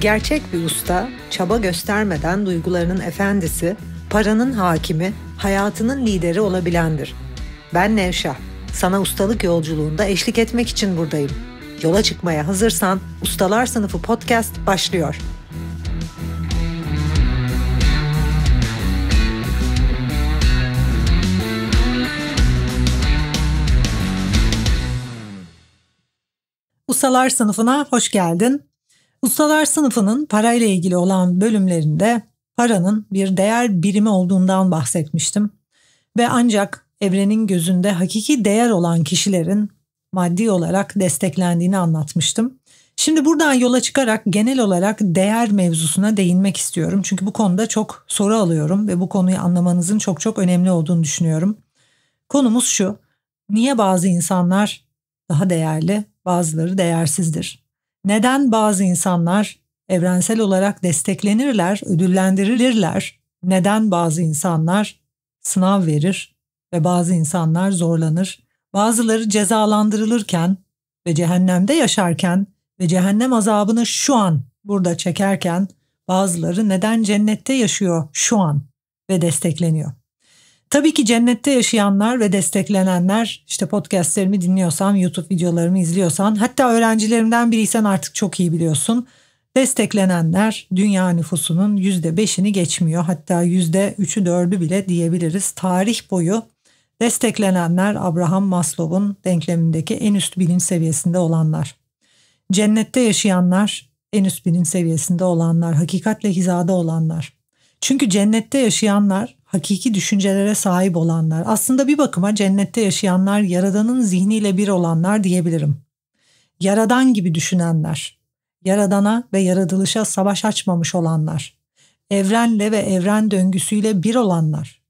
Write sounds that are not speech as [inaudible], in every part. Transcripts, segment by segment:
Gerçek bir usta, çaba göstermeden duygularının efendisi, paranın hakimi, hayatının lideri olabilendir. Ben Nevşah. Sana ustalık yolculuğunda eşlik etmek için buradayım. Yola çıkmaya hazırsan Ustalar Sınıfı podcast başlıyor. Ustalar sınıfına hoş geldin. Ustalar sınıfının parayla ilgili olan bölümlerinde paranın bir değer birimi olduğundan bahsetmiştim ve ancak evrenin gözünde hakiki değer olan kişilerin maddi olarak desteklendiğini anlatmıştım. Şimdi buradan yola çıkarak genel olarak değer mevzusuna değinmek istiyorum. Çünkü bu konuda çok soru alıyorum ve bu konuyu anlamanızın çok çok önemli olduğunu düşünüyorum. Konumuz şu. Niye bazı insanlar daha değerli, bazıları değersizdir. Neden bazı insanlar evrensel olarak desteklenirler, ödüllendirilirler? Neden bazı insanlar sınav verir ve bazı insanlar zorlanır? Bazıları cezalandırılırken ve cehennemde yaşarken ve cehennem azabını şu an burada çekerken bazıları neden cennette yaşıyor şu an ve destekleniyor? Tabii ki cennette yaşayanlar ve desteklenenler işte podcastlerimi dinliyorsan, YouTube videolarımı izliyorsan hatta öğrencilerimden biriysen artık çok iyi biliyorsun. Desteklenenler dünya nüfusunun yüzde beşini geçmiyor hatta yüzde üçü dördü bile diyebiliriz. Tarih boyu desteklenenler Abraham Maslow'un denklemindeki en üst bilinç seviyesinde olanlar. Cennette yaşayanlar en üst bilinç seviyesinde olanlar, hakikatle hizada olanlar. Çünkü cennette yaşayanlar hakiki düşüncelere sahip olanlar. Aslında bir bakıma cennette yaşayanlar Yaradan'ın zihniyle bir olanlar diyebilirim. Yaradan gibi düşünenler. Yaradan'a ve yaratılışa savaş açmamış olanlar. Evrenle ve evren döngüsüyle bir olanlar.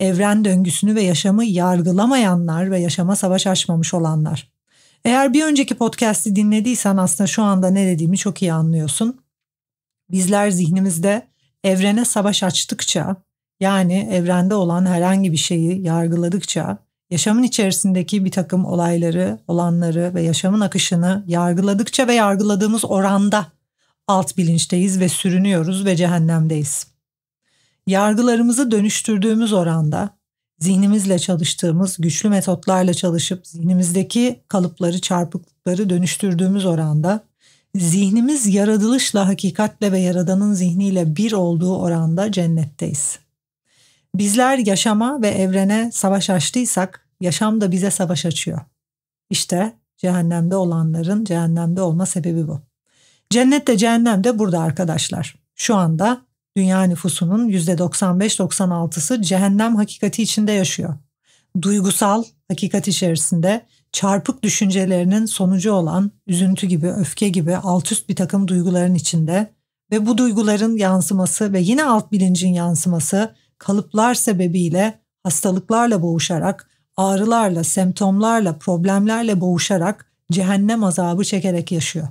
Evren döngüsünü ve yaşamı yargılamayanlar ve yaşama savaş açmamış olanlar. Eğer bir önceki podcast'i dinlediysen aslında şu anda ne dediğimi çok iyi anlıyorsun. Bizler zihnimizde evrene savaş açtıkça, yani evrende olan herhangi bir şeyi yargıladıkça yaşamın içerisindeki bir takım olayları, olanları ve yaşamın akışını yargıladıkça ve yargıladığımız oranda alt bilinçteyiz ve sürünüyoruz ve cehennemdeyiz. Yargılarımızı dönüştürdüğümüz oranda zihnimizle çalıştığımız, güçlü metotlarla çalışıp zihnimizdeki kalıpları, çarpıklıkları dönüştürdüğümüz oranda zihnimiz yaratılışla, hakikatle ve yaradanın zihniyle bir olduğu oranda cennetteyiz. Bizler yaşama ve evrene savaş açtıysak yaşam da bize savaş açıyor. İşte cehennemde olanların cehennemde olma sebebi bu. Cennet de cehennem de burada arkadaşlar. Şu anda dünya nüfusunun %95-96'sı cehennem hakikati içinde yaşıyor. Duygusal hakikat içerisinde çarpık düşüncelerinin sonucu olan üzüntü gibi, öfke gibi alt üst bir takım duyguların içinde ve bu duyguların yansıması ve yine alt bilincin yansıması kalıplar sebebiyle hastalıklarla boğuşarak, ağrılarla, semptomlarla, problemlerle boğuşarak cehennem azabı çekerek yaşıyor.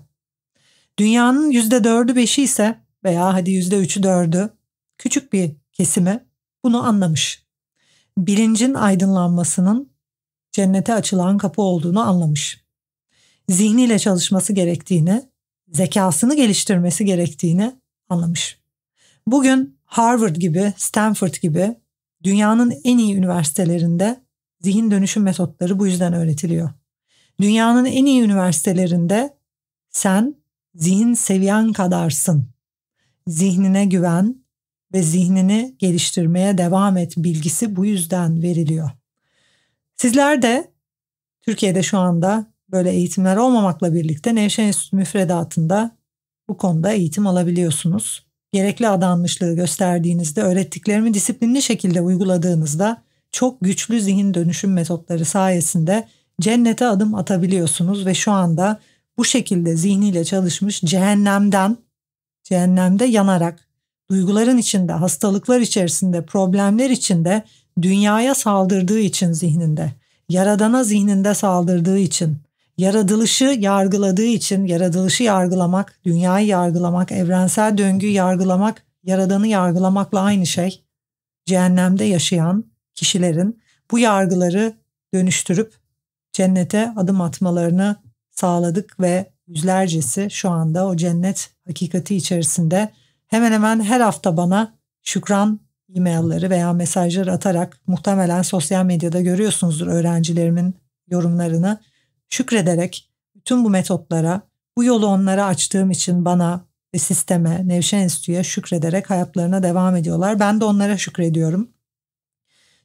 Dünyanın %4'ü 5'i ise veya hadi %3'ü 4'ü küçük bir kesimi bunu anlamış. Bilincin aydınlanmasının cennete açılan kapı olduğunu anlamış. Zihniyle çalışması gerektiğini, zekasını geliştirmesi gerektiğini anlamış. Bugün Harvard gibi, Stanford gibi dünyanın en iyi üniversitelerinde zihin dönüşüm metotları bu yüzden öğretiliyor. Dünyanın en iyi üniversitelerinde sen zihin seviyen kadarsın. Zihnine güven ve zihnini geliştirmeye devam et bilgisi bu yüzden veriliyor. Sizler de Türkiye'de şu anda böyle eğitimler olmamakla birlikte Nevşehir Enstitüsü müfredatında bu konuda eğitim alabiliyorsunuz gerekli adanmışlığı gösterdiğinizde, öğrettiklerimi disiplinli şekilde uyguladığınızda çok güçlü zihin dönüşüm metotları sayesinde cennete adım atabiliyorsunuz ve şu anda bu şekilde zihniyle çalışmış cehennemden, cehennemde yanarak duyguların içinde, hastalıklar içerisinde, problemler içinde dünyaya saldırdığı için zihninde, yaradana zihninde saldırdığı için yaratılışı yargıladığı için yaratılışı yargılamak, dünyayı yargılamak, evrensel döngüyü yargılamak, yaradanı yargılamakla aynı şey. Cehennemde yaşayan kişilerin bu yargıları dönüştürüp cennete adım atmalarını sağladık ve yüzlercesi şu anda o cennet hakikati içerisinde hemen hemen her hafta bana şükran e-mailleri veya mesajları atarak muhtemelen sosyal medyada görüyorsunuzdur öğrencilerimin yorumlarını şükrederek bütün bu metotlara, bu yolu onlara açtığım için bana ve sisteme, Nevşen Enstitü'ye şükrederek hayatlarına devam ediyorlar. Ben de onlara şükrediyorum.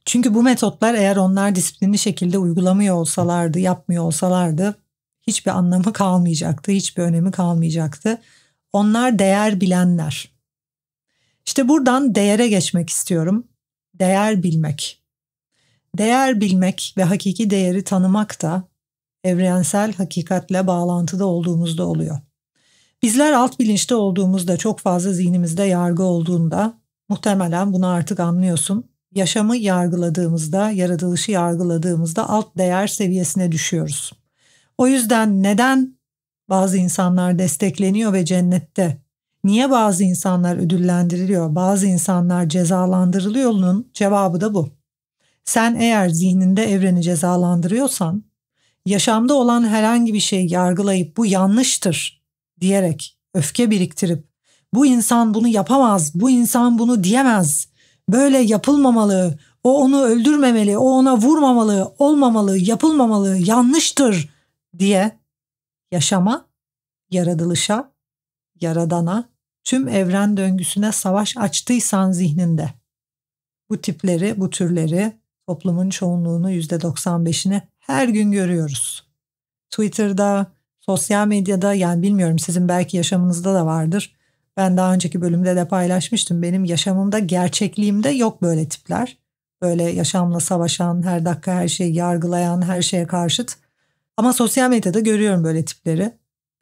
Çünkü bu metotlar eğer onlar disiplinli şekilde uygulamıyor olsalardı, yapmıyor olsalardı hiçbir anlamı kalmayacaktı, hiçbir önemi kalmayacaktı. Onlar değer bilenler. İşte buradan değere geçmek istiyorum. Değer bilmek. Değer bilmek ve hakiki değeri tanımak da evrensel hakikatle bağlantıda olduğumuzda oluyor. Bizler alt bilinçte olduğumuzda çok fazla zihnimizde yargı olduğunda muhtemelen bunu artık anlıyorsun. Yaşamı yargıladığımızda, yaratılışı yargıladığımızda alt değer seviyesine düşüyoruz. O yüzden neden bazı insanlar destekleniyor ve cennette Niye bazı insanlar ödüllendiriliyor, bazı insanlar cezalandırılıyor'nun cevabı da bu. Sen eğer zihninde evreni cezalandırıyorsan yaşamda olan herhangi bir şey yargılayıp bu yanlıştır diyerek öfke biriktirip bu insan bunu yapamaz, bu insan bunu diyemez, böyle yapılmamalı, o onu öldürmemeli, o ona vurmamalı, olmamalı, yapılmamalı, yanlıştır diye yaşama, yaratılışa, yaradana, tüm evren döngüsüne savaş açtıysan zihninde. Bu tipleri, bu türleri, toplumun çoğunluğunu %95'ini her gün görüyoruz. Twitter'da, sosyal medyada yani bilmiyorum sizin belki yaşamınızda da vardır. Ben daha önceki bölümde de paylaşmıştım. Benim yaşamımda, gerçekliğimde yok böyle tipler. Böyle yaşamla savaşan, her dakika her şeyi yargılayan, her şeye karşıt. Ama sosyal medyada görüyorum böyle tipleri.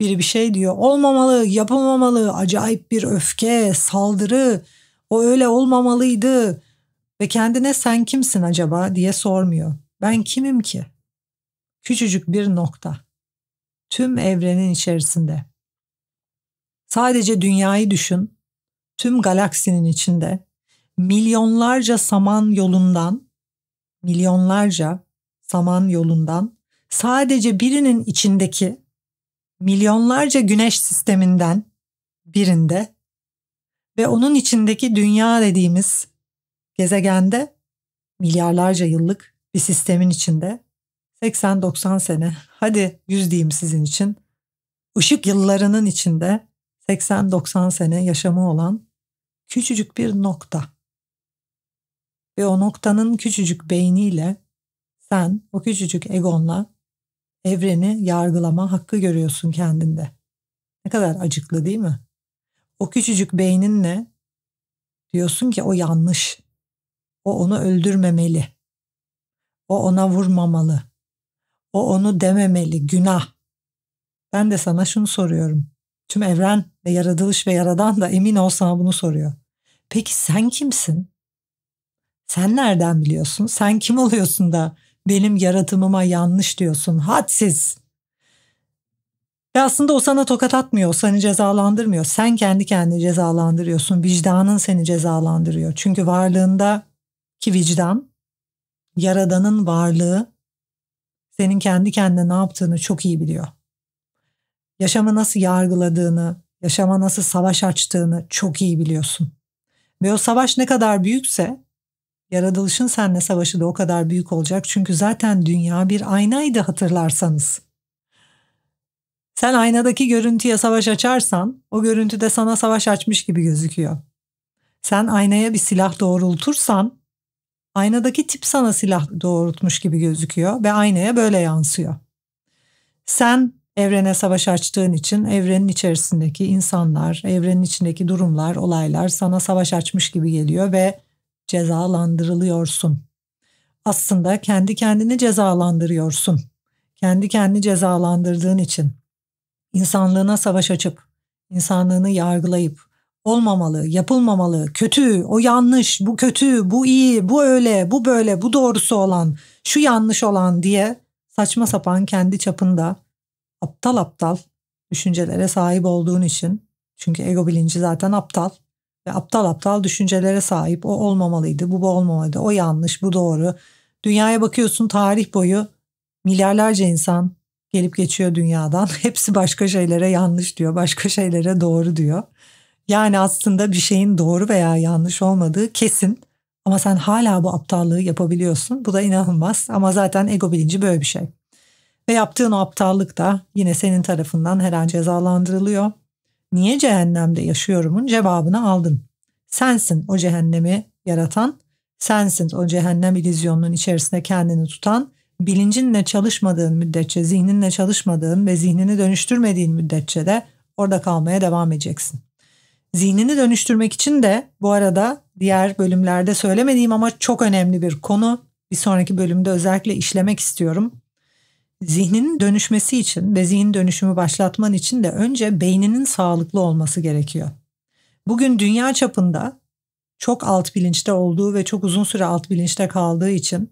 Biri bir şey diyor, olmamalı, yapılmamalı, acayip bir öfke, saldırı, o öyle olmamalıydı ve kendine sen kimsin acaba diye sormuyor. Ben kimim ki? küçücük bir nokta. Tüm evrenin içerisinde. Sadece dünyayı düşün. Tüm galaksinin içinde milyonlarca saman yolundan milyonlarca saman yolundan sadece birinin içindeki milyonlarca güneş sisteminden birinde ve onun içindeki dünya dediğimiz gezegende milyarlarca yıllık bir sistemin içinde 80-90 sene hadi 100 diyeyim sizin için ışık yıllarının içinde 80-90 sene yaşamı olan küçücük bir nokta. Ve o noktanın küçücük beyniyle sen o küçücük egonla evreni yargılama hakkı görüyorsun kendinde. Ne kadar acıklı değil mi? O küçücük beyninle diyorsun ki o yanlış. O onu öldürmemeli. O ona vurmamalı. O onu dememeli, günah. Ben de sana şunu soruyorum. Tüm evren ve yaratılış ve yaradan da emin ol sana bunu soruyor. Peki sen kimsin? Sen nereden biliyorsun? Sen kim oluyorsun da benim yaratımıma yanlış diyorsun? Hadsiz. Ve aslında o sana tokat atmıyor, o seni cezalandırmıyor. Sen kendi kendini cezalandırıyorsun. Vicdanın seni cezalandırıyor. Çünkü varlığında ki vicdan, yaradanın varlığı senin kendi kendine ne yaptığını çok iyi biliyor. Yaşamı nasıl yargıladığını, yaşama nasıl savaş açtığını çok iyi biliyorsun. Ve o savaş ne kadar büyükse yaratılışın seninle savaşı da o kadar büyük olacak. Çünkü zaten dünya bir aynaydı hatırlarsanız. Sen aynadaki görüntüye savaş açarsan o görüntü de sana savaş açmış gibi gözüküyor. Sen aynaya bir silah doğrultursan Aynadaki tip sana silah doğrultmuş gibi gözüküyor ve aynaya böyle yansıyor. Sen evrene savaş açtığın için evrenin içerisindeki insanlar, evrenin içindeki durumlar, olaylar sana savaş açmış gibi geliyor ve cezalandırılıyorsun. Aslında kendi kendini cezalandırıyorsun. Kendi kendini cezalandırdığın için insanlığına savaş açıp, insanlığını yargılayıp, olmamalı, yapılmamalı, kötü, o yanlış, bu kötü, bu iyi, bu öyle, bu böyle, bu doğrusu olan, şu yanlış olan diye saçma sapan kendi çapında aptal aptal düşüncelere sahip olduğun için çünkü ego bilinci zaten aptal ve aptal aptal düşüncelere sahip o olmamalıydı, bu, bu olmamalıydı, o yanlış, bu doğru. Dünyaya bakıyorsun tarih boyu milyarlarca insan gelip geçiyor dünyadan. [laughs] Hepsi başka şeylere yanlış diyor, başka şeylere doğru diyor. Yani aslında bir şeyin doğru veya yanlış olmadığı kesin. Ama sen hala bu aptallığı yapabiliyorsun. Bu da inanılmaz ama zaten ego bilinci böyle bir şey. Ve yaptığın o aptallık da yine senin tarafından her an cezalandırılıyor. Niye cehennemde yaşıyorumun cevabını aldın. Sensin o cehennemi yaratan, sensin o cehennem illüzyonunun içerisinde kendini tutan, bilincinle çalışmadığın müddetçe, zihninle çalışmadığın ve zihnini dönüştürmediğin müddetçe de orada kalmaya devam edeceksin. Zihnini dönüştürmek için de bu arada diğer bölümlerde söylemediğim ama çok önemli bir konu. Bir sonraki bölümde özellikle işlemek istiyorum. Zihninin dönüşmesi için ve zihin dönüşümü başlatman için de önce beyninin sağlıklı olması gerekiyor. Bugün dünya çapında çok alt bilinçte olduğu ve çok uzun süre alt bilinçte kaldığı için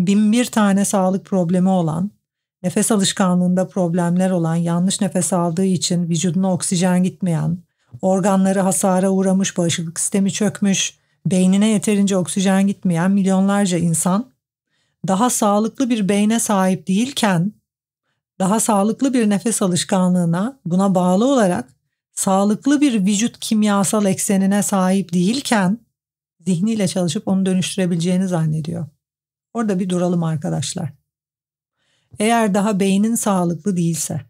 bin bir tane sağlık problemi olan, nefes alışkanlığında problemler olan, yanlış nefes aldığı için vücuduna oksijen gitmeyen, Organları hasara uğramış, bağışıklık sistemi çökmüş, beynine yeterince oksijen gitmeyen milyonlarca insan daha sağlıklı bir beyne sahip değilken daha sağlıklı bir nefes alışkanlığına buna bağlı olarak sağlıklı bir vücut kimyasal eksenine sahip değilken zihniyle çalışıp onu dönüştürebileceğini zannediyor. Orada bir duralım arkadaşlar. Eğer daha beynin sağlıklı değilse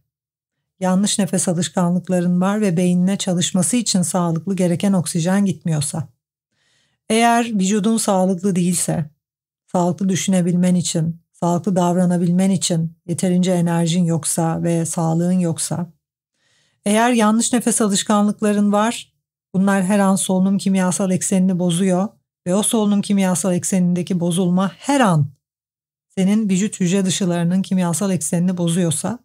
yanlış nefes alışkanlıkların var ve beynine çalışması için sağlıklı gereken oksijen gitmiyorsa. Eğer vücudun sağlıklı değilse, sağlıklı düşünebilmen için, sağlıklı davranabilmen için yeterince enerjin yoksa ve sağlığın yoksa, eğer yanlış nefes alışkanlıkların var, bunlar her an solunum kimyasal eksenini bozuyor ve o solunum kimyasal eksenindeki bozulma her an senin vücut hücre dışılarının kimyasal eksenini bozuyorsa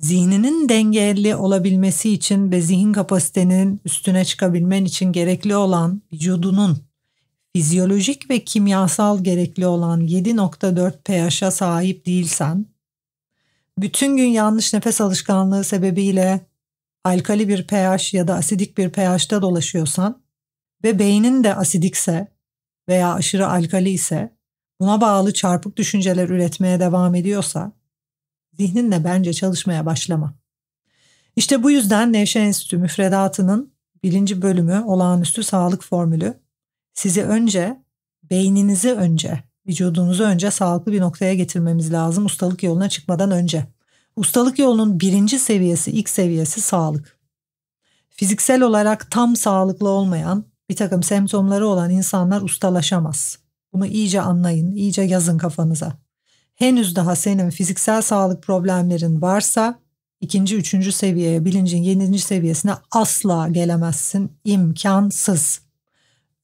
zihninin dengeli olabilmesi için ve zihin kapasitenin üstüne çıkabilmen için gerekli olan vücudunun fizyolojik ve kimyasal gerekli olan 7.4 pH'a sahip değilsen, bütün gün yanlış nefes alışkanlığı sebebiyle alkali bir pH ya da asidik bir pH'te dolaşıyorsan ve beynin de asidikse veya aşırı alkali ise buna bağlı çarpık düşünceler üretmeye devam ediyorsa zihninle bence çalışmaya başlama. İşte bu yüzden Nevşehir Enstitü müfredatının birinci bölümü olağanüstü sağlık formülü sizi önce beyninizi önce vücudunuzu önce sağlıklı bir noktaya getirmemiz lazım ustalık yoluna çıkmadan önce. Ustalık yolunun birinci seviyesi ilk seviyesi sağlık. Fiziksel olarak tam sağlıklı olmayan bir takım semptomları olan insanlar ustalaşamaz. Bunu iyice anlayın, iyice yazın kafanıza henüz daha senin fiziksel sağlık problemlerin varsa ikinci, üçüncü seviyeye, bilincin yedinci seviyesine asla gelemezsin. İmkansız.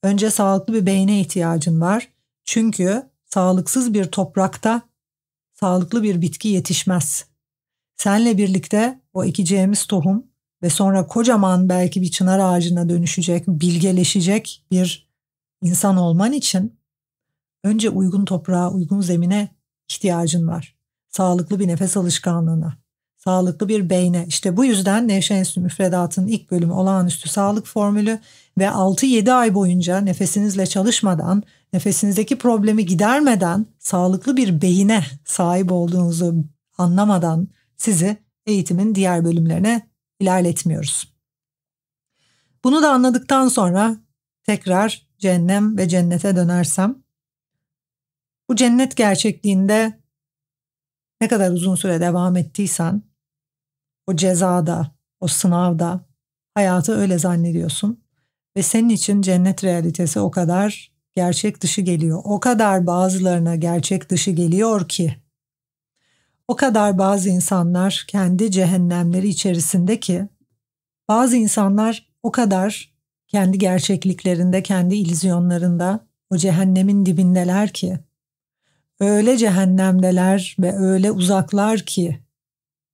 Önce sağlıklı bir beyne ihtiyacın var. Çünkü sağlıksız bir toprakta sağlıklı bir bitki yetişmez. Senle birlikte o ekeceğimiz tohum ve sonra kocaman belki bir çınar ağacına dönüşecek, bilgeleşecek bir insan olman için önce uygun toprağa, uygun zemine ihtiyacın var. Sağlıklı bir nefes alışkanlığına, sağlıklı bir beyne. İşte bu yüzden Nevşen Enstitü müfredatının ilk bölümü olağanüstü sağlık formülü ve 6-7 ay boyunca nefesinizle çalışmadan, nefesinizdeki problemi gidermeden sağlıklı bir beyine sahip olduğunuzu anlamadan sizi eğitimin diğer bölümlerine ilerletmiyoruz. Bunu da anladıktan sonra tekrar cehennem ve cennete dönersem bu cennet gerçekliğinde ne kadar uzun süre devam ettiysen o cezada, o sınavda hayatı öyle zannediyorsun ve senin için cennet realitesi o kadar gerçek dışı geliyor. O kadar bazılarına gerçek dışı geliyor ki o kadar bazı insanlar kendi cehennemleri içerisinde ki bazı insanlar o kadar kendi gerçekliklerinde, kendi illüzyonlarında o cehennemin dibindeler ki öyle cehennemdeler ve öyle uzaklar ki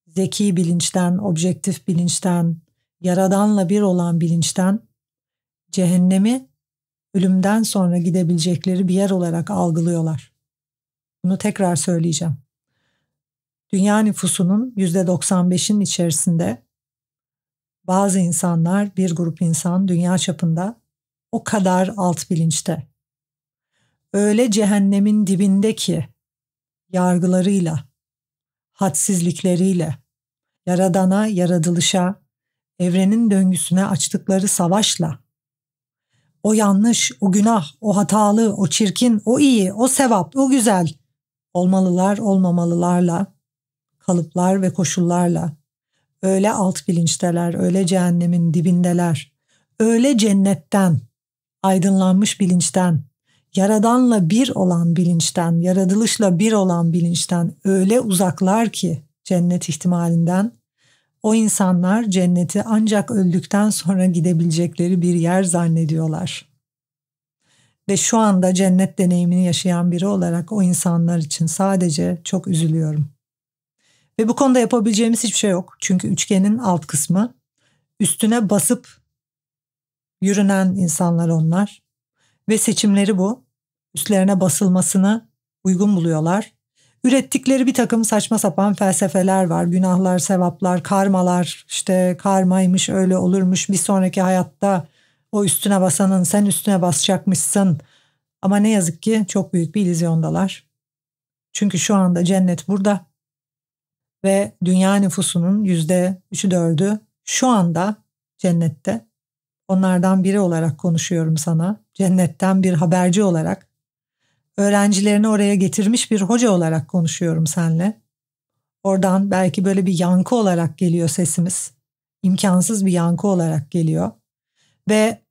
zeki bilinçten, objektif bilinçten, yaradanla bir olan bilinçten cehennemi ölümden sonra gidebilecekleri bir yer olarak algılıyorlar. Bunu tekrar söyleyeceğim. Dünya nüfusunun %95'in içerisinde bazı insanlar, bir grup insan dünya çapında o kadar alt bilinçte, öyle cehennemin dibinde ki yargılarıyla, hadsizlikleriyle, yaradana, yaratılışa, evrenin döngüsüne açtıkları savaşla o yanlış, o günah, o hatalı, o çirkin, o iyi, o sevap, o güzel olmalılar, olmamalılarla, kalıplar ve koşullarla öyle alt bilinçteler, öyle cehennemin dibindeler, öyle cennetten, aydınlanmış bilinçten, yaradanla bir olan bilinçten, yaratılışla bir olan bilinçten öyle uzaklar ki cennet ihtimalinden o insanlar cenneti ancak öldükten sonra gidebilecekleri bir yer zannediyorlar. Ve şu anda cennet deneyimini yaşayan biri olarak o insanlar için sadece çok üzülüyorum. Ve bu konuda yapabileceğimiz hiçbir şey yok. Çünkü üçgenin alt kısmı üstüne basıp yürünen insanlar onlar ve seçimleri bu. Üstlerine basılmasını uygun buluyorlar. Ürettikleri bir takım saçma sapan felsefeler var. Günahlar, sevaplar, karmalar, işte karmaymış öyle olurmuş bir sonraki hayatta o üstüne basanın sen üstüne basacakmışsın. Ama ne yazık ki çok büyük bir ilizyondalar. Çünkü şu anda cennet burada ve dünya nüfusunun yüzde üçü dördü şu anda cennette onlardan biri olarak konuşuyorum sana. Cennetten bir haberci olarak, öğrencilerini oraya getirmiş bir hoca olarak konuşuyorum seninle. Oradan belki böyle bir yankı olarak geliyor sesimiz. İmkansız bir yankı olarak geliyor. Ve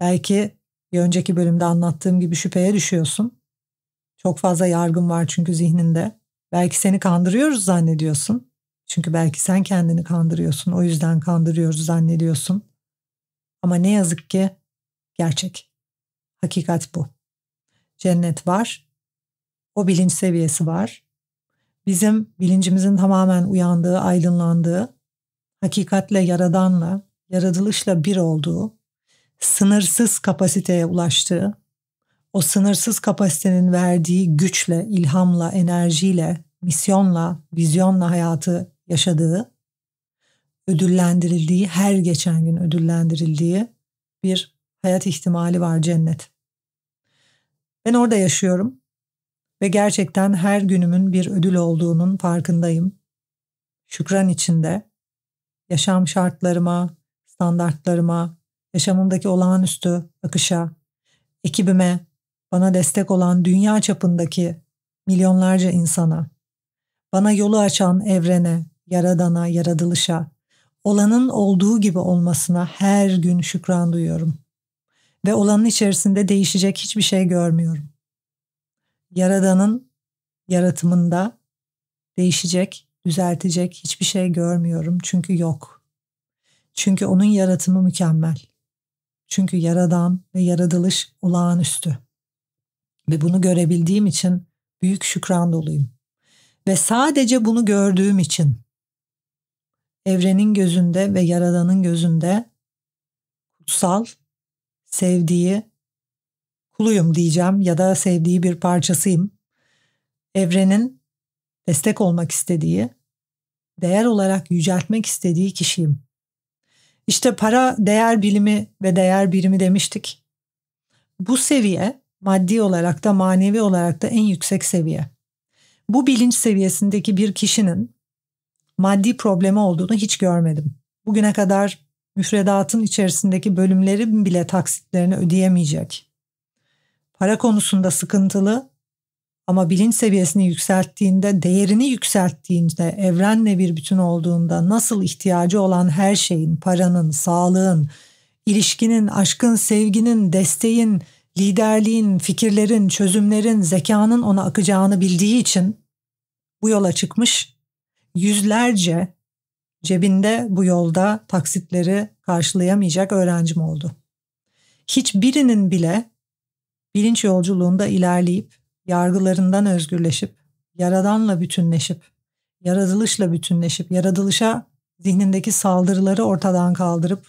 belki bir önceki bölümde anlattığım gibi şüpheye düşüyorsun. Çok fazla yargın var çünkü zihninde. Belki seni kandırıyoruz zannediyorsun. Çünkü belki sen kendini kandırıyorsun. O yüzden kandırıyoruz zannediyorsun. Ama ne yazık ki gerçek. Hakikat bu. Cennet var. O bilinç seviyesi var. Bizim bilincimizin tamamen uyandığı, aydınlandığı, hakikatle, yaradanla, yaratılışla bir olduğu, sınırsız kapasiteye ulaştığı, o sınırsız kapasitenin verdiği güçle, ilhamla, enerjiyle, misyonla, vizyonla hayatı yaşadığı ödüllendirildiği, her geçen gün ödüllendirildiği bir hayat ihtimali var cennet. Ben orada yaşıyorum ve gerçekten her günümün bir ödül olduğunun farkındayım. Şükran içinde yaşam şartlarıma, standartlarıma, yaşamımdaki olağanüstü akışa, ekibime, bana destek olan dünya çapındaki milyonlarca insana, bana yolu açan evrene, yaradana, yaratılışa, olanın olduğu gibi olmasına her gün şükran duyuyorum. Ve olanın içerisinde değişecek hiçbir şey görmüyorum. Yaradanın yaratımında değişecek, düzeltecek hiçbir şey görmüyorum çünkü yok. Çünkü onun yaratımı mükemmel. Çünkü yaradan ve yaratılış olağanüstü. Ve bunu görebildiğim için büyük şükran doluyum. Ve sadece bunu gördüğüm için evrenin gözünde ve yaradanın gözünde kutsal, sevdiği kuluyum diyeceğim ya da sevdiği bir parçasıyım. Evrenin destek olmak istediği, değer olarak yüceltmek istediği kişiyim. İşte para değer bilimi ve değer birimi demiştik. Bu seviye maddi olarak da manevi olarak da en yüksek seviye. Bu bilinç seviyesindeki bir kişinin maddi problemi olduğunu hiç görmedim. Bugüne kadar müfredatın içerisindeki bölümlerin bile taksitlerini ödeyemeyecek. Para konusunda sıkıntılı ama bilinç seviyesini yükselttiğinde, değerini yükselttiğinde, evrenle bir bütün olduğunda nasıl ihtiyacı olan her şeyin, paranın, sağlığın, ilişkinin, aşkın, sevginin, desteğin, liderliğin, fikirlerin, çözümlerin, zekanın ona akacağını bildiği için bu yola çıkmış yüzlerce cebinde bu yolda taksitleri karşılayamayacak öğrencim oldu. Hiçbirinin bile bilinç yolculuğunda ilerleyip, yargılarından özgürleşip, yaradanla bütünleşip, yaratılışla bütünleşip, yaratılışa zihnindeki saldırıları ortadan kaldırıp,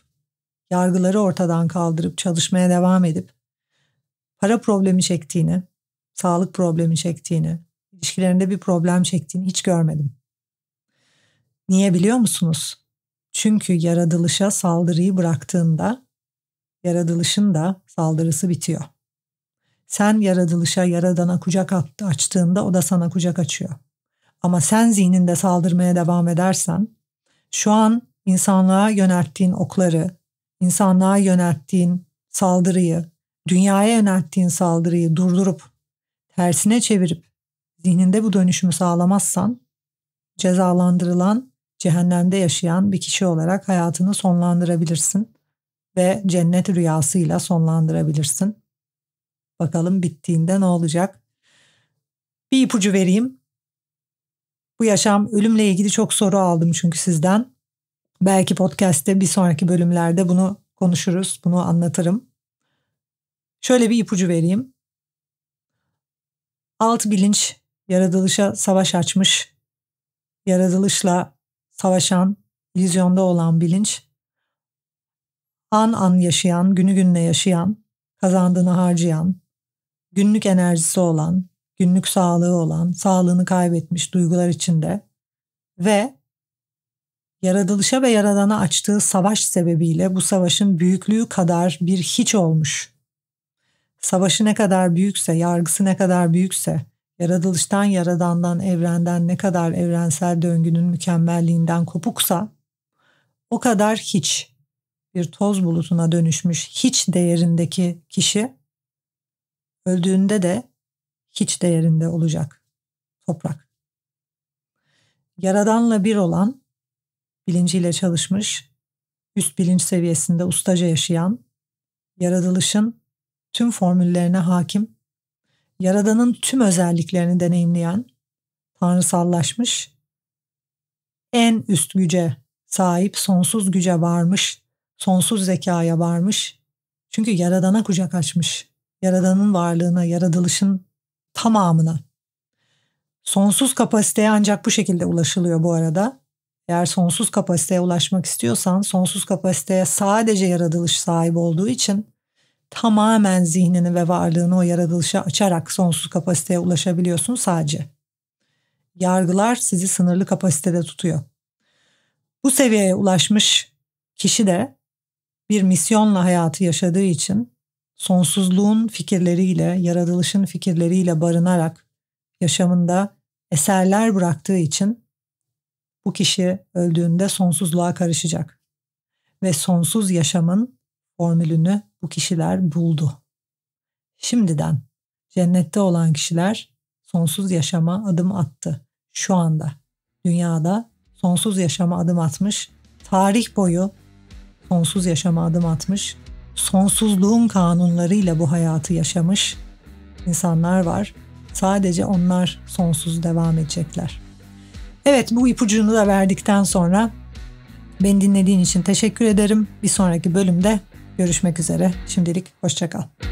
yargıları ortadan kaldırıp çalışmaya devam edip, para problemi çektiğini, sağlık problemi çektiğini, ilişkilerinde bir problem çektiğini hiç görmedim. Niye biliyor musunuz? Çünkü yaratılışa saldırıyı bıraktığında yaratılışın da saldırısı bitiyor. Sen yaratılışa, yaradana kucak açtığında o da sana kucak açıyor. Ama sen zihninde saldırmaya devam edersen şu an insanlığa yönelttiğin okları, insanlığa yönelttiğin saldırıyı, dünyaya yönelttiğin saldırıyı durdurup tersine çevirip zihninde bu dönüşümü sağlamazsan cezalandırılan cehennemde yaşayan bir kişi olarak hayatını sonlandırabilirsin ve cennet rüyasıyla sonlandırabilirsin. Bakalım bittiğinde ne olacak? Bir ipucu vereyim. Bu yaşam ölümle ilgili çok soru aldım çünkü sizden. Belki podcast'te bir sonraki bölümlerde bunu konuşuruz, bunu anlatırım. Şöyle bir ipucu vereyim. Alt bilinç yaratılışa savaş açmış, yaratılışla savaşan, vizyonda olan bilinç, an an yaşayan, günü gününe yaşayan, kazandığını harcayan, günlük enerjisi olan, günlük sağlığı olan, sağlığını kaybetmiş duygular içinde ve yaratılışa ve yaradana açtığı savaş sebebiyle bu savaşın büyüklüğü kadar bir hiç olmuş. Savaşı ne kadar büyükse, yargısı ne kadar büyükse, yaratılıştan, yaradandan, evrenden ne kadar evrensel döngünün mükemmelliğinden kopuksa o kadar hiç bir toz bulutuna dönüşmüş hiç değerindeki kişi öldüğünde de hiç değerinde olacak toprak. Yaradanla bir olan, bilinciyle çalışmış, üst bilinç seviyesinde ustaca yaşayan, yaratılışın tüm formüllerine hakim Yaradan'ın tüm özelliklerini deneyimleyen, tanrısallaşmış, en üst güce sahip, sonsuz güce varmış, sonsuz zekaya varmış. Çünkü Yaradan'a kucak açmış. Yaradan'ın varlığına, yaratılışın tamamına. Sonsuz kapasiteye ancak bu şekilde ulaşılıyor bu arada. Eğer sonsuz kapasiteye ulaşmak istiyorsan, sonsuz kapasiteye sadece yaratılış sahip olduğu için tamamen zihnini ve varlığını o yaratılışa açarak sonsuz kapasiteye ulaşabiliyorsun sadece. Yargılar sizi sınırlı kapasitede tutuyor. Bu seviyeye ulaşmış kişi de bir misyonla hayatı yaşadığı için sonsuzluğun fikirleriyle, yaratılışın fikirleriyle barınarak yaşamında eserler bıraktığı için bu kişi öldüğünde sonsuzluğa karışacak ve sonsuz yaşamın formülünü bu kişiler buldu. Şimdiden cennette olan kişiler sonsuz yaşama adım attı. Şu anda dünyada sonsuz yaşama adım atmış, tarih boyu sonsuz yaşama adım atmış, sonsuzluğun kanunlarıyla bu hayatı yaşamış insanlar var. Sadece onlar sonsuz devam edecekler. Evet bu ipucunu da verdikten sonra beni dinlediğin için teşekkür ederim. Bir sonraki bölümde Görüşmek üzere. Şimdilik hoşçakal.